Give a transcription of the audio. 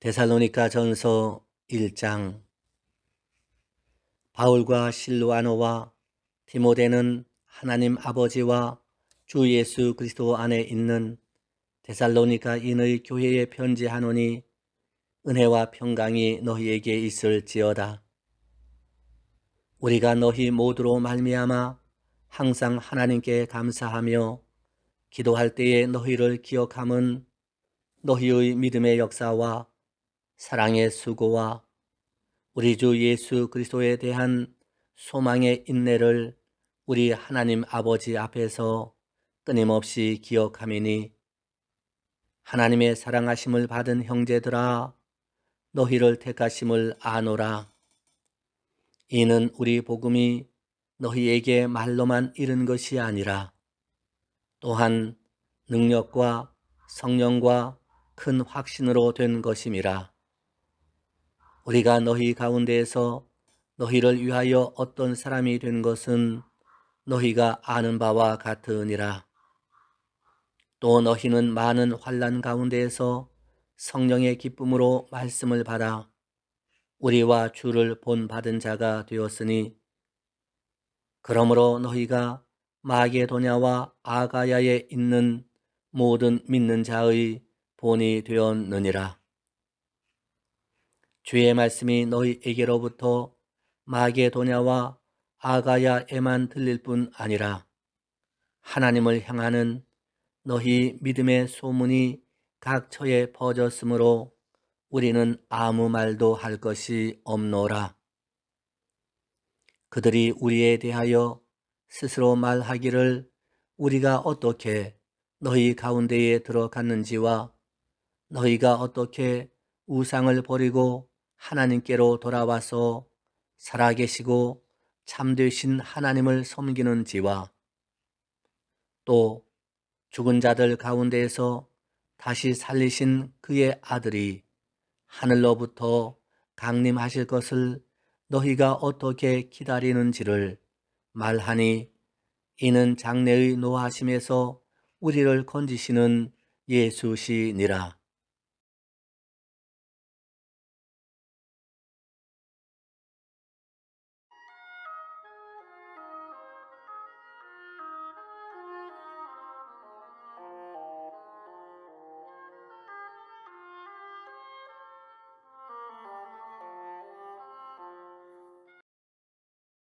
데살로니카 전서 1장 바울과 실로아노와 디모데는 하나님 아버지와 주 예수 그리스도 안에 있는 데살로니가인의 교회에 편지하노니 은혜와 평강이 너희에게 있을지어다. 우리가 너희 모두로 말미암아 항상 하나님께 감사하며 기도할 때에 너희를 기억함은 너희의 믿음의 역사와 사랑의 수고와 우리 주 예수 그리스도에 대한 소망의 인내를 우리 하나님 아버지 앞에서 끊임없이 기억하매니 하나님의 사랑하심을 받은 형제들아 너희를 택하심을 아노라 이는 우리 복음이 너희에게 말로만 이른 것이 아니라 또한 능력과 성령과 큰 확신으로 된 것임이라 우리가 너희 가운데에서 너희를 위하여 어떤 사람이 된 것은 너희가 아는 바와 같으니라. 또 너희는 많은 환란 가운데에서 성령의 기쁨으로 말씀을 받아 우리와 주를 본받은 자가 되었으니 그러므로 너희가 마게도냐와 아가야에 있는 모든 믿는 자의 본이 되었느니라. 주의 말씀이 너희에게로부터 마게도냐와 아가야에만 들릴 뿐 아니라 하나님을 향하는 너희 믿음의 소문이 각 처에 퍼졌으므로 우리는 아무 말도 할 것이 없노라. 그들이 우리에 대하여 스스로 말하기를 우리가 어떻게 너희 가운데에 들어갔는지와 너희가 어떻게 우상을 버리고 하나님께로 돌아와서 살아계시고 참되신 하나님을 섬기는 지와 또 죽은 자들 가운데에서 다시 살리신 그의 아들이 하늘로부터 강림하실 것을 너희가 어떻게 기다리는지를 말하니 이는 장래의 노하심에서 우리를 건지시는 예수시니라.